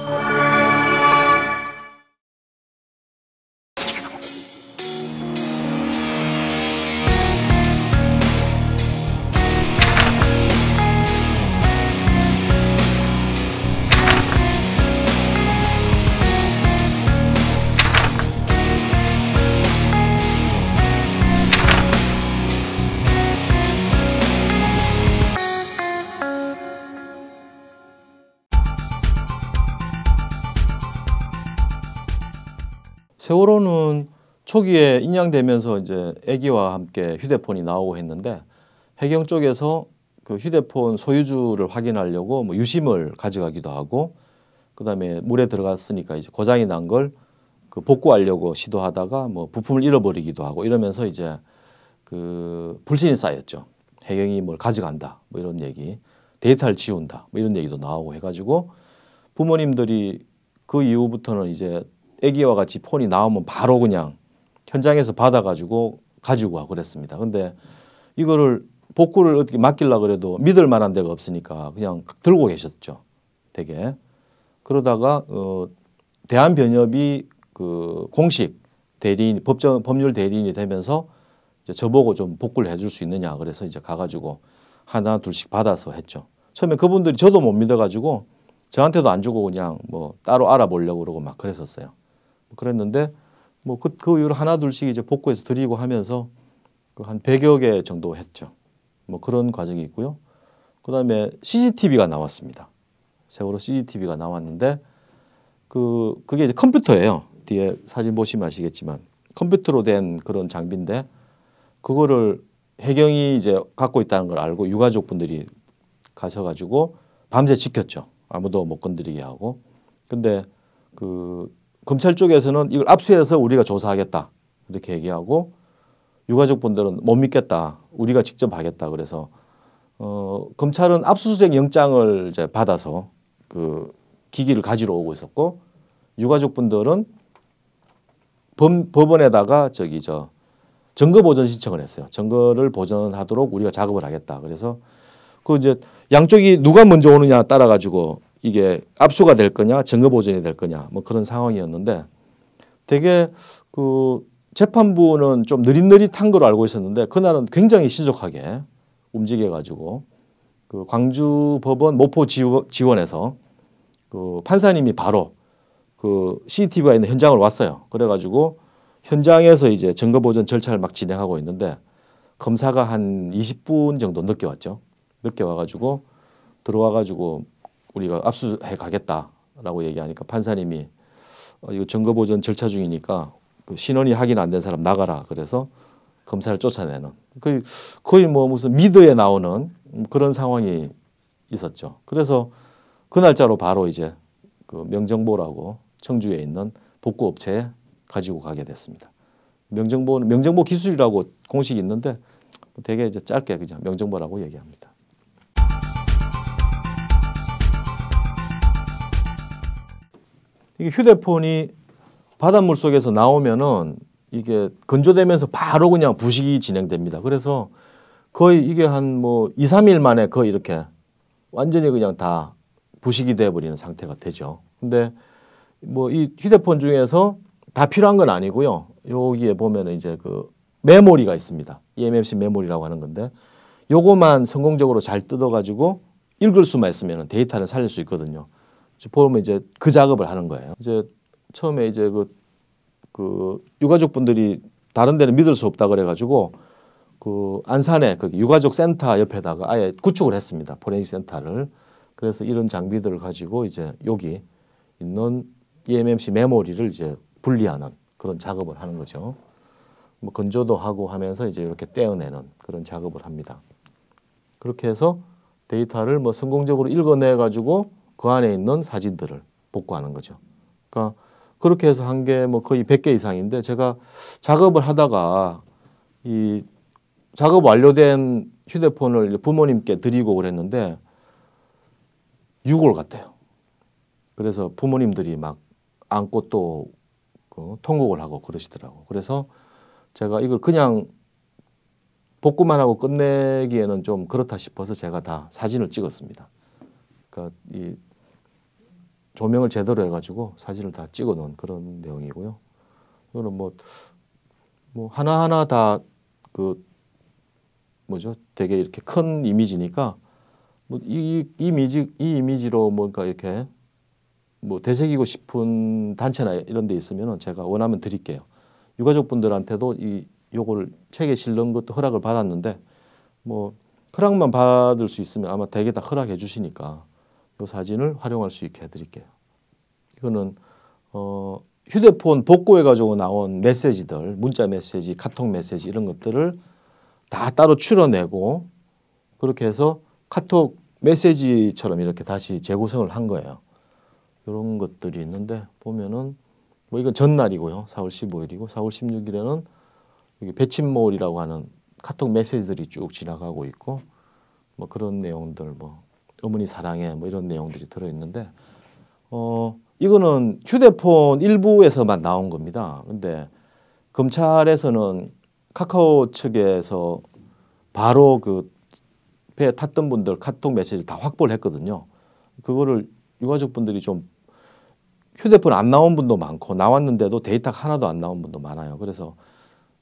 you 세월호는 초기에 인양되면서 이제 애기와 함께 휴대폰이 나오고 했는데 해경 쪽에서 그 휴대폰 소유주를 확인하려고 뭐 유심을 가져가기도 하고 그다음에 물에 들어갔으니까 이제 고장이 난걸그 복구하려고 시도하다가 뭐 부품을 잃어버리기도 하고 이러면서 이제 그 불신이 쌓였죠. 해경이 뭘 가져간다 뭐 이런 얘기, 데이터를 지운다 뭐 이런 얘기도 나오고 해가지고 부모님들이 그 이후부터는 이제 애기와 같이 폰이 나오면 바로 그냥 현장에서 받아가지고 가지고 와 그랬습니다. 근데 이거를 복구를 어떻게 맡길라 그래도 믿을 만한 데가 없으니까 그냥 들고 계셨죠. 되게. 그러다가 어 대한변협이 그 공식 대리인 법정 법률 대리인이 되면서 이제 저보고 좀 복구를 해줄 수 있느냐 그래서 이제 가가지고 하나 둘씩 받아서 했죠. 처음에 그분들이 저도 못 믿어가지고 저한테도 안 주고 그냥 뭐 따로 알아보려고 그러고 막 그랬었어요. 그랬는데 뭐 그 그 이후로 하나 둘씩 이제 복구해서 드리고 하면서 그 한 100여 개 정도 했죠. 뭐 그런 과정이 있고요. 그다음에 CCTV가 나왔습니다. 세월호 CCTV가 나왔는데 그 그게 이제 컴퓨터예요. 뒤에 사진 보시면 아시겠지만 컴퓨터로 된 그런 장비인데 그거를 해경이 이제 갖고 있다는 걸 알고 유가족분들이 가셔가지고 밤새 지켰죠. 아무도 못 건드리게 하고. 근데 그 검찰 쪽에서는 이걸 압수해서 우리가 조사하겠다 이렇게 얘기하고 유가족분들은 못 믿겠다 우리가 직접 하겠다 그래서 어, 검찰은 압수수색 영장을 이제 받아서 그 기기를 가지러 오고 있었고 유가족분들은 범, 법원에다가 저기 저 증거 보전 신청을 했어요. 증거를 보전하도록 우리가 작업을 하겠다. 그래서 그 이제 양쪽이 누가 먼저 오느냐 따라 가지고 이게 압수가 될 거냐 증거 보존이 될 거냐 뭐 그런 상황이었는데 되게 그 재판부는 좀 느릿느릿한 걸로 알고 있었는데 그날은 굉장히 신속하게 움직여 가지고 그 광주 법원 모포 지원에서 그 판사님이 바로 그 CCTV가 있는 현장을 왔어요. 그래 가지고 현장에서 이제 증거 보존 절차를 막 진행하고 있는데 검사가 한 20분 정도 늦게 왔죠. 늦게 와 가지고 들어와 가지고 우리가 압수해 가겠다라고 얘기하니까 판사님이 어, 이거 증거 보전 절차 중이니까 그 신원이 확인 안 된 사람 나가라 그래서 검사를 쫓아내는 거의 그, 거의 뭐 무슨 미드에 나오는 그런 상황이 있었죠. 그래서 그 날짜로 바로 이제 그 명정보라고 청주에 있는 복구업체에 가지고 가게 됐습니다. 명정보는 명정보 기술이라고 공식이 있는데 되게 이제 짧게 그냥 명정보라고 얘기합니다. 이게 휴대폰이 바닷물 속에서 나오면은 이게 건조되면서 바로 그냥 부식이 진행됩니다. 그래서 거의 이게 한 뭐 2, 3일 만에 거의 이렇게 완전히 그냥 다 부식이 돼버리는 상태가 되죠. 근데 뭐 이 휴대폰 중에서 다 필요한 건 아니고요. 여기에 보면은 이제 그 메모리가 있습니다. EMMC 메모리라고 하는 건데 요거만 성공적으로 잘 뜯어가지고 읽을 수만 있으면 데이터를 살릴 수 있거든요. 보면 이제 그 작업을 하는 거예요. 이제 처음에 이제 그, 그 유가족 분들이 다른 데는 믿을 수 없다 그래가지고 그 안산에 그 유가족 센터 옆에다가 아예 구축을 했습니다. 포렌식 센터를. 그래서 이런 장비들을 가지고 이제 여기 있는 EMMC 메모리를 이제 분리하는 그런 작업을 하는 거죠. 뭐 건조도 하고 하면서 이제 이렇게 떼어내는 그런 작업을 합니다. 그렇게 해서 데이터를 뭐 성공적으로 읽어내 가지고 그 안에 있는 사진들을 복구하는 거죠. 그러니까 그렇게 해서 한게뭐 거의 100개 이상인데 제가 작업을 하다가 이 작업 완료된 휴대폰을 부모님께 드리고 그랬는데 6월 같아요. 그래서 부모님들이 막 안고 또 그 통곡을 하고 그러시더라고. 그래서 제가 이걸 그냥 복구만 하고 끝내기에는 좀 그렇다 싶어서 제가 다 사진을 찍었습니다. 그러니까 이 조명을 제대로 해가지고 사진을 다 찍어놓은 그런 내용이고요. 이거는 뭐, 뭐 하나하나 다 그 뭐죠? 되게 이렇게 큰 이미지니까 뭐 이 이미지 이 이미지로 뭔가 이렇게 뭐 되새기고 싶은 단체나 이런 데 있으면은 제가 원하면 드릴게요. 유가족 분들한테도 이요거 책에 실는 것도 허락을 받았는데 뭐 허락만 받을 수 있으면 아마 대개 다 허락해 주시니까 이 그 사진을 활용할 수 있게 해드릴게요. 이거는 어, 휴대폰 복구해 가지고 나온 메시지들, 문자 메시지, 카톡 메시지 이런 것들을 다 따로 추려내고 그렇게 해서 카톡 메시지처럼 이렇게 다시 재구성을 한 거예요. 이런 것들이 있는데 보면은 뭐 이건 전날이고요. 4월 15일이고 4월 16일에는 여기 배침몰이라고 하는 카톡 메시지들이 쭉 지나가고 있고 뭐 그런 내용들 뭐 어머니 사랑해 뭐 이런 내용들이 들어 있는데 어 이거는 휴대폰 일부에서만 나온 겁니다. 근데 검찰에서는 카카오 측에서 바로 그 배에 탔던 분들 카톡 메시지를 다 확보를 했거든요. 그거를 유가족분들이 좀 휴대폰 안 나온 분도 많고 나왔는데도 데이터 하나도 안 나온 분도 많아요. 그래서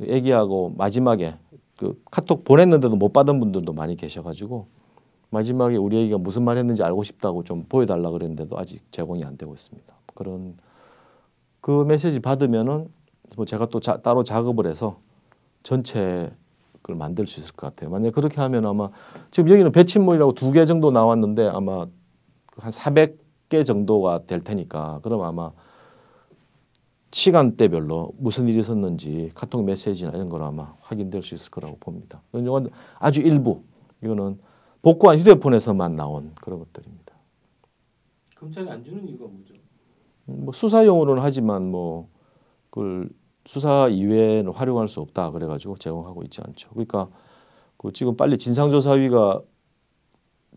얘기하고 마지막에 그 카톡 보냈는데도 못 받은 분들도 많이 계셔가지고 마지막에 우리 애기가 무슨 말 했는지 알고 싶다고 좀 보여달라 그랬는데도 아직 제공이 안 되고 있습니다. 그런 그 메시지 받으면은 뭐 제가 또 자, 따로 작업을 해서 전체 그걸 만들 수 있을 것 같아요. 만약 그렇게 하면 아마 지금 여기는 배친물이라고 두 개 정도 나왔는데 아마 한 400개 정도가 될 테니까 그럼 아마 시간대별로 무슨 일이 있었는지 카톡 메시지나 이런 걸 아마 확인될 수 있을 거라고 봅니다. 이건 아주 일부 이거는 복구한 휴대폰에서만 나온 그런 것들입니다. 검찰이 안 주는 이유가 뭐죠? 뭐 수사용으로는 하지만 뭐 그걸 수사 이외에는 활용할 수 없다 그래가지고 제공하고 있지 않죠. 그러니까 그 지금 빨리 진상조사위가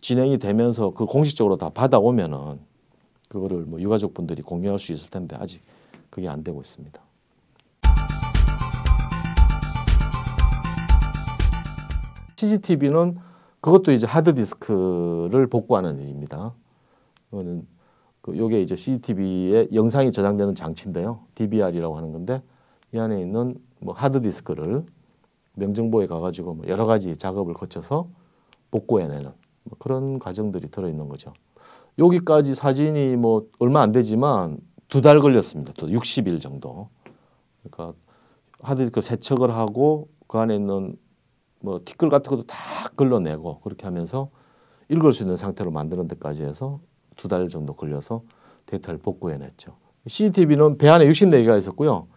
진행이 되면서 그 공식적으로 다 받아오면은 그거를 뭐 유가족분들이 공유할 수 있을 텐데 아직 그게 안 되고 있습니다. CCTV는 그것도 이제 하드디스크를 복구하는 일입니다. 그거는 그 요게 이제 CCTV에 영상이 저장되는 장치인데요. DVR이라고 하는 건데 이 안에 있는 뭐 하드디스크를 명정보에 가가지고 뭐 여러 가지 작업을 거쳐서 복구해내는 뭐 그런 과정들이 들어있는 거죠. 여기까지 사진이 뭐 얼마 안 되지만 두 달 걸렸습니다. 또 60일 정도. 그러니까 하드디스크 세척을 하고 그 안에 있는 뭐 티끌 같은 것도 다끌러내고 그렇게 하면서 읽을 수 있는 상태로 만드는 데까지 해서 두 달 정도 걸려서 데이터를 복구해냈죠. CCTV는 배 안에 64개가 있었고요.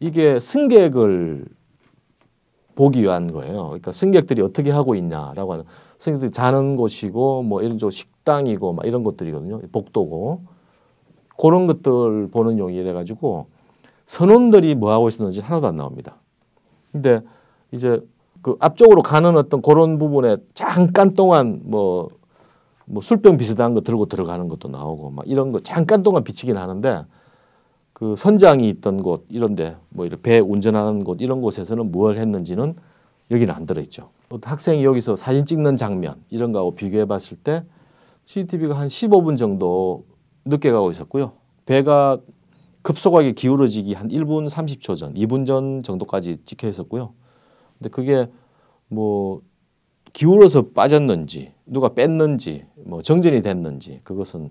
이게 승객을 보기 위한 거예요. 그러니까 승객들이 어떻게 하고 있냐라고 하는 승객들이 자는 곳이고 뭐 이런 쪽 식당이고 막 이런 것들이거든요. 복도고 그런 것들 보는 용이래 가지고 선원들이 뭐 하고 있었는지 하나도 안 나옵니다. 근데 이제 그 앞쪽으로 가는 어떤 그런 부분에 잠깐 동안 뭐, 뭐 술병 비슷한 거 들고 들어가는 것도 나오고 막 이런 거 잠깐 동안 비치긴 하는데 그 선장이 있던 곳 이런데 뭐 이런 배 운전하는 곳 이런 곳에서는 무뭘 했는지는 여기는 안 들어있죠. 학생이 여기서 사진 찍는 장면 이런 거하고 비교해 봤을 때 CCTV가 한 15분 정도 늦게 가고 있었고요. 배가 급속하게 기울어지기 한 1분 30초 전, 2분 전 정도까지 찍혀 있었고요. 근데 그게 뭐 기울어서 빠졌는지 누가 뺐는지 뭐 정전이 됐는지 그것은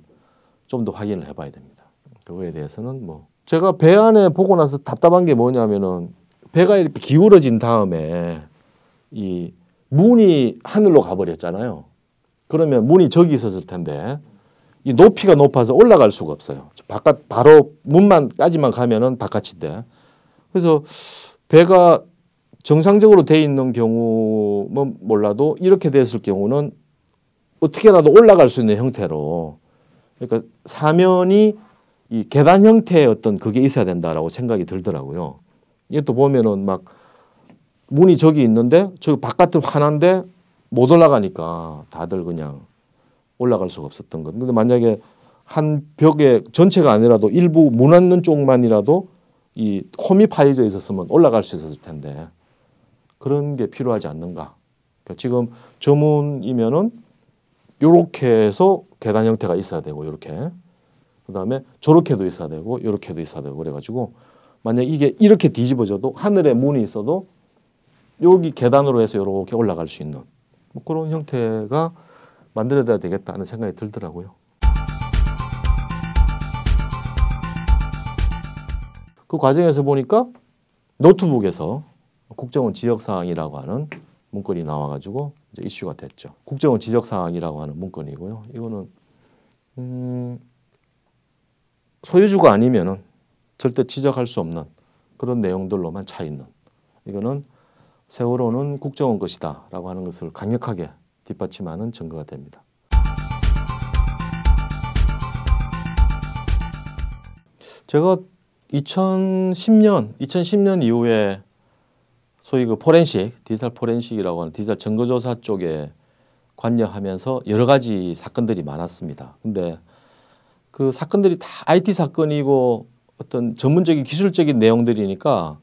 좀 더 확인을 해봐야 됩니다. 그거에 대해서는 뭐 제가 배 안에 보고 나서 답답한 게 뭐냐면은 배가 이렇게 기울어진 다음에 이 문이 하늘로 가버렸잖아요. 그러면 문이 저기 있었을 텐데 이 높이가 높아서 올라갈 수가 없어요. 바깥 바로 문만까지만 가면은 바깥인데 그래서 배가 정상적으로 돼 있는 경우는 몰라도 이렇게 됐을 경우는 어떻게라도 올라갈 수 있는 형태로 그러니까 사면이 이 계단 형태의 어떤 그게 있어야 된다라고 생각이 들더라고요. 이것도 보면은 막 문이 저기 있는데 저기 바깥은 환한데 못 올라가니까 다들 그냥 올라갈 수가 없었던 것. 근데 만약에 한 벽에 전체가 아니라도 일부 문 앉는 쪽만이라도 이 홈이 파여져 있었으면 올라갈 수 있었을 텐데 그런 게 필요하지 않는가. 그러니까 지금 저문이면은 요렇게 해서 계단 형태가 있어야 되고 요렇게 그다음에 저렇게도 있어야 되고 요렇게도 있어야 되고 그래가지고 만약 이게 이렇게 뒤집어져도 하늘에 문이 있어도 여기 계단으로 해서 요렇게 올라갈 수 있는 뭐 그런 형태가 만들어야 되겠다는 생각이 들더라고요. 그 과정에서 보니까 노트북에서 국정원 지적 사항이라고 하는 문건이 나와가지고 이제 이슈가 됐죠. 국정원 지적 사항이라고 하는 문건이고요. 이거는 음, 소유주가 아니면은 절대 지적할 수 없는 그런 내용들로만 차 있는 이거는 세월호는 국정원 것이다라고 하는 것을 강력하게 뒷받침하는 증거가 됩니다. 제가 2010년, 2010년 이후에 소위 그 포렌식, 디지털 포렌식이라고 하는 디지털 증거조사 쪽에 관여하면서 여러 가지 사건들이 많았습니다. 근데 그 사건들이 다 IT 사건이고 어떤 전문적인 기술적인 내용들이니까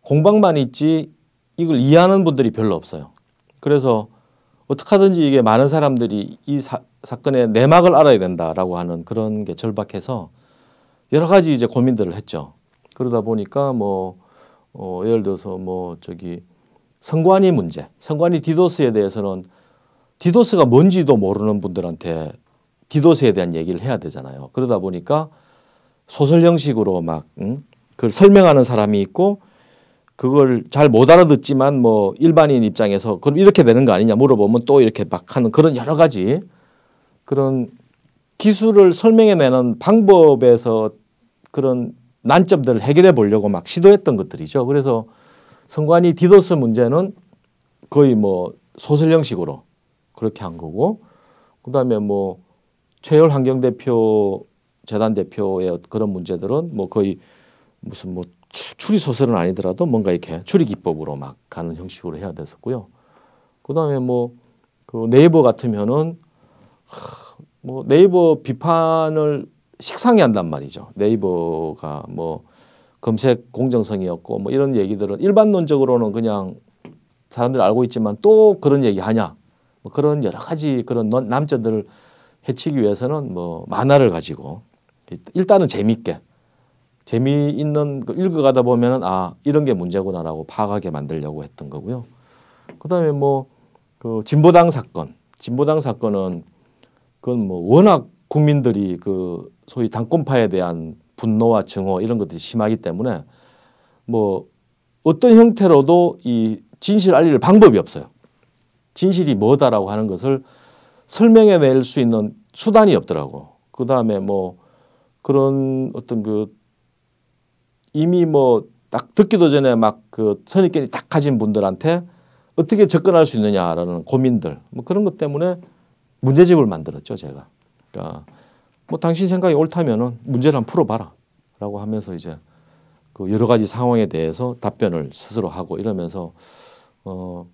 공방만 있지 이걸 이해하는 분들이 별로 없어요. 그래서 어떻게 하든지 이게 많은 사람들이 이 사, 건의 내막을 알아야 된다라고 하는 그런 게 절박해서 여러 가지 이제 고민들을 했죠. 그러다 보니까 뭐 어, 예를 들어서 뭐 저기 성관이 문제, 성관이 디도스에 대해서는 디도스가 뭔지도 모르는 분들한테 디도스에 대한 얘기를 해야 되잖아요. 그러다 보니까 소설 형식으로 막 응? 그걸 설명하는 사람이 있고 그걸 잘 못 알아듣지만 뭐 일반인 입장에서 그럼 이렇게 되는 거 아니냐 물어보면 또 이렇게 막 하는 그런 여러 가지 그런 기술을 설명해내는 방법에서 그런 난점들을 해결해 보려고 막 시도했던 것들이죠. 그래서 선관위 디도스 문제는 거의 뭐 소설 형식으로 그렇게 한 거고 그다음에 뭐 최열 환경 대표 재단 대표의 그런 문제들은 뭐 거의 무슨 뭐 추리 소설은 아니더라도 뭔가 이렇게 추리 기법으로 막 가는 형식으로 해야 됐었고요. 그다음에 뭐 그 네이버 같으면은 뭐 네이버 비판을 식상해 한단 말이죠. 네이버가 뭐 검색 공정성이었고 뭐 이런 얘기들은 일반론적으로는 그냥 사람들 알고 있지만 또 그런 얘기 하냐 뭐 그런 여러 가지 그런 남자들을 해치기 위해서는 뭐 만화를 가지고 일단은 재미게 재미있는 읽어가다 보면은 아 이런 게 문제구나라고 파악하게 만들려고 했던 거고요. 그다음에 뭐 그 진보당 사건, 진보당 사건은 그건 뭐 워낙 국민들이 그 소위 당권파에 대한 분노와 증오 이런 것들이 심하기 때문에 뭐 어떤 형태로도 이 진실 알릴 방법이 없어요. 진실이 뭐다라고 하는 것을 설명해 낼 수 있는 수단이 없더라고. 그 다음에 뭐 그런 어떤 그 이미 뭐 딱 듣기도 전에 막그 선입견이 딱 가진 분들한테 어떻게 접근할 수 있느냐라는 고민들 뭐 그런 것 때문에 문제집을 만들었죠 제가. 그러니까 뭐 당신 생각이 옳다면은 문제를 한번 풀어봐라. 라고 하면서 이제 그 여러 가지 상황에 대해서 답변을 스스로 하고 이러면서 어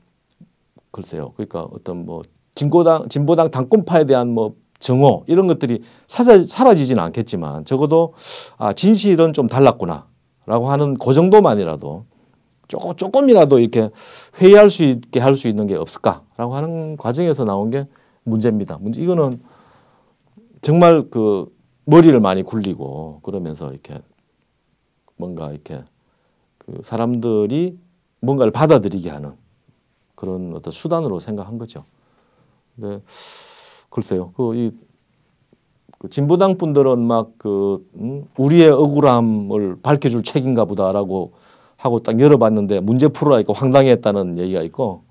글쎄요. 그러니까 어떤 뭐 진보당 진보당 당권파에 대한 뭐 증오 이런 것들이 사사, 사라지진 않겠지만 적어도 아 진실은 좀 달랐구나라고 하는 그 정도만이라도 조금 조금이라도 이렇게 회의할 수 있게 할 수 있는 게 없을까라고 하는 과정에서 나온 게 문제입니다. 문제 이거는 정말 그 머리를 많이 굴리고 그러면서 이렇게 뭔가 이렇게 그 사람들이 뭔가를 받아들이게 하는 그런 어떤 수단으로 생각한 거죠. 근데 글쎄요, 그이 그 진보당 분들은 막그 음, 우리의 억울함을 밝혀줄 책인가 보다라고 하고 딱 열어봤는데 문제 풀어라니까 황당했다는 얘기가 있고,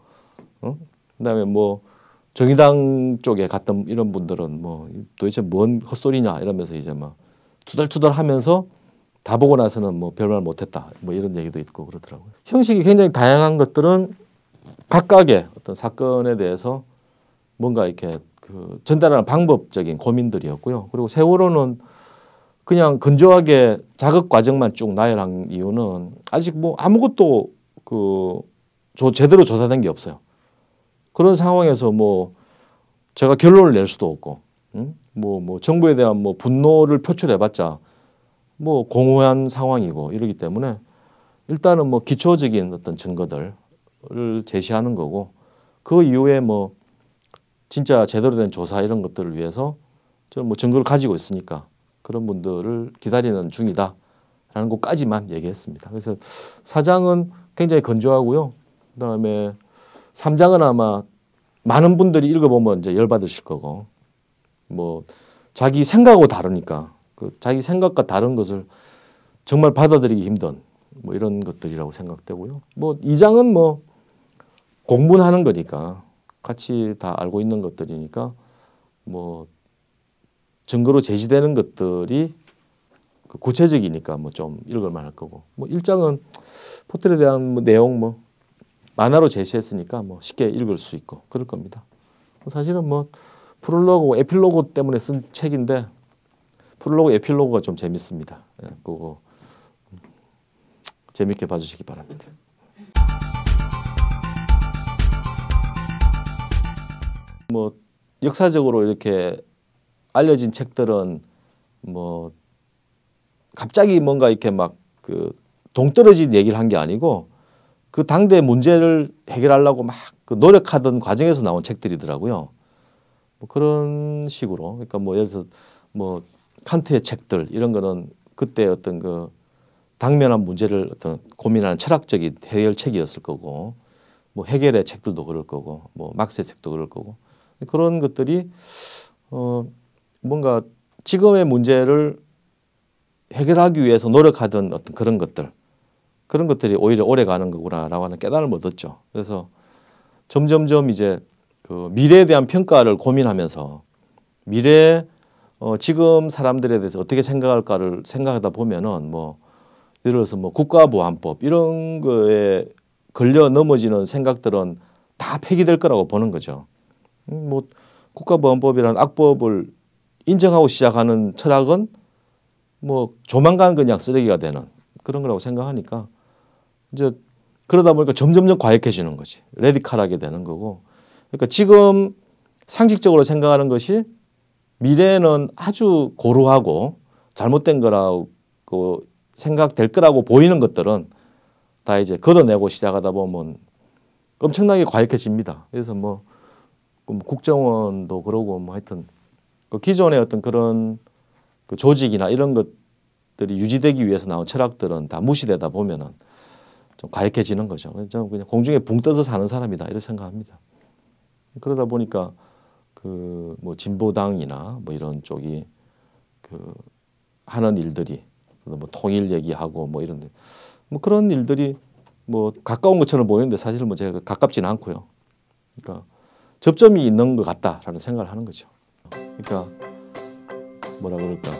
어? 그다음에 뭐 정의당 쪽에 갔던 이런 분들은 뭐 도대체 뭔 헛소리냐 이러면서 이제 막 투덜투덜 하면서 다 보고 나서는 뭐 별말 못했다 뭐 이런 얘기도 있고 그러더라고요. 형식이 굉장히 다양한 것들은 각각의 어떤 사건에 대해서 뭔가 이렇게 그 전달하는 방법적인 고민들이었고요. 그리고 세월호는 그냥 건조하게 작업 과정만 쭉 나열한 이유는 아직 뭐 아무것도 그 제대로 조사된 게 없어요. 그런 상황에서 뭐 제가 결론을 낼 수도 없고 뭐뭐 음? 뭐 정부에 대한 뭐 분노를 표출해봤자 뭐 공허한 상황이고 이러기 때문에 일단은 뭐 기초적인 어떤 증거들을 제시하는 거고 그 이후에 뭐 진짜 제대로 된 조사 이런 것들을 위해서 저뭐 증거를 가지고 있으니까 그런 분들을 기다리는 중이다라는 것까지만 얘기했습니다. 그래서 사장은 굉장히 건조하고요. 그다음에 3장은 아마 많은 분들이 읽어보면 이제 열받으실 거고, 뭐, 자기 생각하고 다르니까, 그 자기 생각과 다른 것을 정말 받아들이기 힘든, 뭐 이런 것들이라고 생각되고요. 뭐, 2장은 뭐, 공분하는 거니까, 같이 다 알고 있는 것들이니까, 뭐, 증거로 제시되는 것들이 그 구체적이니까 뭐 좀 읽을 만할 거고, 뭐 1장은 포털에 대한 뭐 내용 뭐 만화로 제시했으니까 뭐 쉽게 읽을 수 있고 그럴 겁니다. 사실은 뭐 프롤로그, 에필로그 때문에 쓴 책인데 프롤로그, 에필로그가 좀 재밌습니다. 예, 그거 재밌게 봐주시기 바랍니다. 뭐 역사적으로 이렇게 알려진 책들은 뭐 갑자기 뭔가 이렇게 막그 동떨어진 얘기를 한 게 아니고 그 당대 의 문제를 해결하려고 막그 노력하던 과정에서 나온 책들이더라고요. 뭐 그런 식으로 그러니까 뭐 예를 들어서 뭐 칸트의 책들 이런 거는 그때 어떤 그 당면한 문제를 어떤 고민하는 철학적인 해결책이었을 거고 뭐 해결의 책들도 그럴 거고 뭐막스 책도 그럴 거고 그런 것들이 어 뭔가 지금의 문제를 해결하기 위해서 노력하던 어떤 그런 것들 그런 것들이 오히려 오래 가는 거구나라고 하는 깨달음을 얻었죠. 그래서 점점점 이제 그 미래에 대한 평가를 고민하면서 미래 어, 지금 사람들에 대해서 어떻게 생각할까를 생각하다 보면은 뭐 예를 들어서 뭐 국가보안법 이런 거에 걸려 넘어지는 생각들은 다 폐기될 거라고 보는 거죠. 음, 뭐 국가보안법이라는 악법을 인정하고 시작하는 철학은 뭐 조만간 그냥 쓰레기가 되는 그런 거라고 생각하니까 이제 그러다 보니까 점점점 과격해지는 거지. 레디칼하게 되는 거고. 그러니까 지금 상식적으로 생각하는 것이 미래는 아주 고루하고 잘못된 거라고 생각될 거라고 보이는 것들은 다 이제 걷어내고 시작하다 보면 엄청나게 과격해집니다. 그래서 뭐 국정원도 그러고 뭐 하여튼 그 기존의 어떤 그런 그 조직이나 이런 것들이 유지되기 위해서 나온 철학들은 다 무시되다 보면은 좀 과격해지는 거죠. 그냥 공중에 붕 떠서 사는 사람이다 이렇게 생각합니다. 그러다 보니까 그 뭐 진보당이나 뭐 이런 쪽이 그 하는 일들이 뭐 통일 얘기하고 뭐 이런 뭐 그런 일들이 뭐 가까운 것처럼 보이는데 사실 뭐 제가 그 가깝지는 않고요. 그러니까 접점이 있는 것 같다라는 생각을 하는 거죠. 그러니까 뭐라 그럴까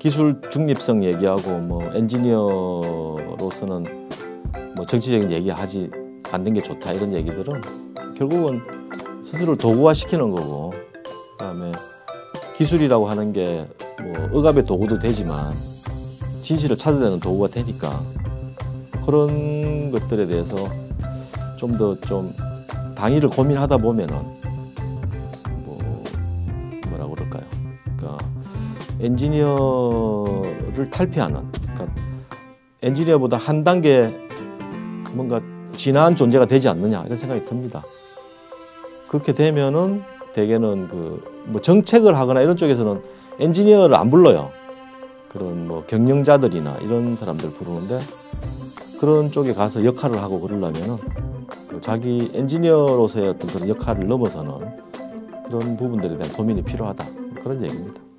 기술 중립성 얘기하고 뭐 엔지니어로서는 뭐 정치적인 얘기하지 않는 게 좋다 이런 얘기들은 결국은 스스로를 도구화시키는 거고 그다음에 기술이라고 하는 게뭐 억압의 도구도 되지만 진실을 찾아내는 도구가 되니까 그런 것들에 대해서 좀 더좀 좀 당위를 고민하다 보면은 엔지니어를 탈피하는 그러니까 엔지니어보다 한 단계 뭔가 진한 존재가 되지 않느냐 이런 생각이 듭니다. 그렇게 되면은 대개는 그 뭐 정책을 하거나 이런 쪽에서는 엔지니어를 안 불러요. 그런 뭐 경영자들이나 이런 사람들 부르는데 그런 쪽에 가서 역할을 하고 그러려면은 그 자기 엔지니어로서의 어떤 그런 역할을 넘어서는 그런 부분들에 대한 고민이 필요하다 그런 얘기입니다.